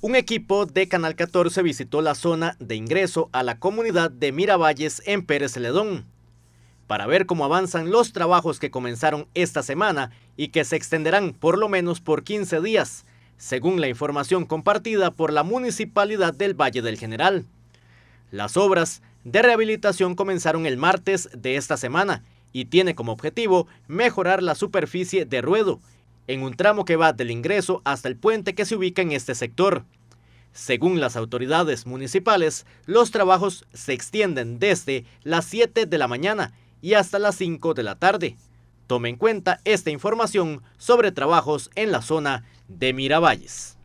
Un equipo de Canal 14 visitó la zona de ingreso a la comunidad de Miravalles en Pérez Ledón para ver cómo avanzan los trabajos que comenzaron esta semana y que se extenderán por lo menos por 15 días, según la información compartida por la Municipalidad del Valle del General. Las obras de rehabilitación comenzaron el martes de esta semana y tiene como objetivo mejorar la superficie de ruedo, en un tramo que va del ingreso hasta el puente que se ubica en este sector. Según las autoridades municipales, los trabajos se extienden desde las 7 de la mañana y hasta las 5 de la tarde. Tome en cuenta esta información sobre trabajos en la zona de Miravalles.